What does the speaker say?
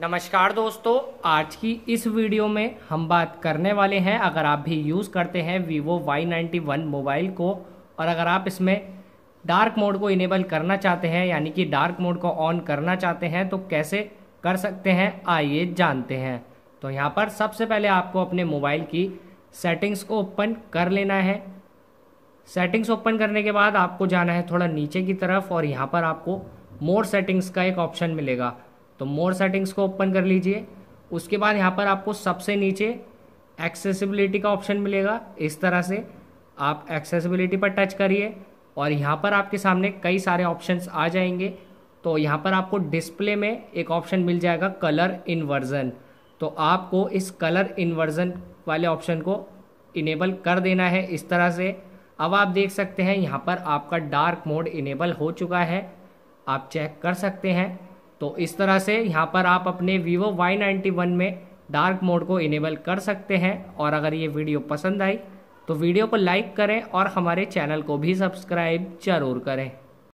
नमस्कार दोस्तों आज की इस वीडियो में हम बात करने वाले हैं अगर आप भी यूज़ करते हैं वीवो Y91 मोबाइल को और अगर आप इसमें डार्क मोड को इनेबल करना चाहते हैं यानी कि डार्क मोड को ऑन करना चाहते हैं तो कैसे कर सकते हैं आइए जानते हैं तो यहाँ पर सबसे पहले आपको अपने मोबाइल की सेटिंग्स को ओपन कर लेना है सेटिंग्स ओपन करने के बाद आपको जाना है थोड़ा नीचे की तरफ और यहाँ पर आपको मोर सेटिंग्स का एक ऑप्शन मिलेगा तो मोर सेटिंग्स को ओपन कर लीजिए उसके बाद यहाँ पर आपको सबसे नीचे एक्सेसिबिलिटी का ऑप्शन मिलेगा इस तरह से आप एक्सेसिबिलिटी पर टच करिए और यहाँ पर आपके सामने कई सारे ऑप्शंस आ जाएंगे तो यहाँ पर आपको डिस्प्ले में एक ऑप्शन मिल जाएगा कलर इन्वर्जन तो आपको इस कलर इन्वर्जन वाले ऑप्शन को इनेबल कर देना है इस तरह से अब आप देख सकते हैं यहाँ पर आपका डार्क मोड इनेबल हो चुका है आप चेक कर सकते हैं तो इस तरह से यहाँ पर आप अपने वीवो वाई नाइन्टी वन में डार्क मोड को इनेबल कर सकते हैं और अगर ये वीडियो पसंद आई तो वीडियो को लाइक करें और हमारे चैनल को भी सब्सक्राइब जरूर करें